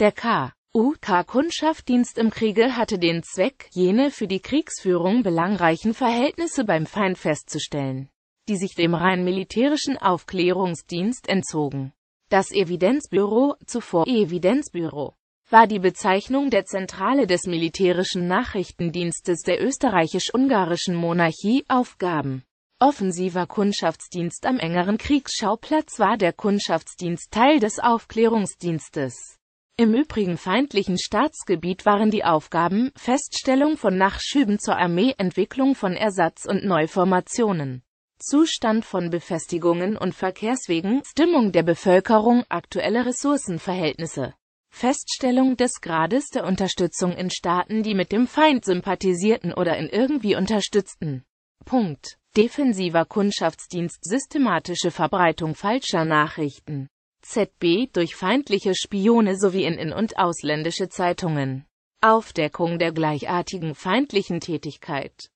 Der kuk kundschaftdienst im Kriege hatte den Zweck, jene für die Kriegsführung belangreichen Verhältnisse beim Feind festzustellen, die sich dem rein militärischen Aufklärungsdienst entzogen. Das Evidenzbüro, zuvor Evidenzbüro, war die Bezeichnung der Zentrale des militärischen Nachrichtendienstes der österreichisch-ungarischen Monarchie Aufgaben. Offensiver Kundschaftsdienst am engeren Kriegsschauplatz war der Kundschaftsdienst Teil des Aufklärungsdienstes. Im übrigen feindlichen Staatsgebiet waren die Aufgaben Feststellung von Nachschüben zur Armee, Entwicklung von Ersatz- und Neuformationen, Zustand von Befestigungen und Verkehrswegen, Stimmung der Bevölkerung, aktuelle Ressourcenverhältnisse, Feststellung des Grades der Unterstützung in Staaten, die mit dem Feind sympathisierten oder ihn irgendwie unterstützten. Punkt. Defensiver Kundschaftsdienst Systematische Verbreitung falscher Nachrichten ZB durch feindliche Spione sowie in in- und ausländische Zeitungen. Aufdeckung der gleichartigen feindlichen Tätigkeit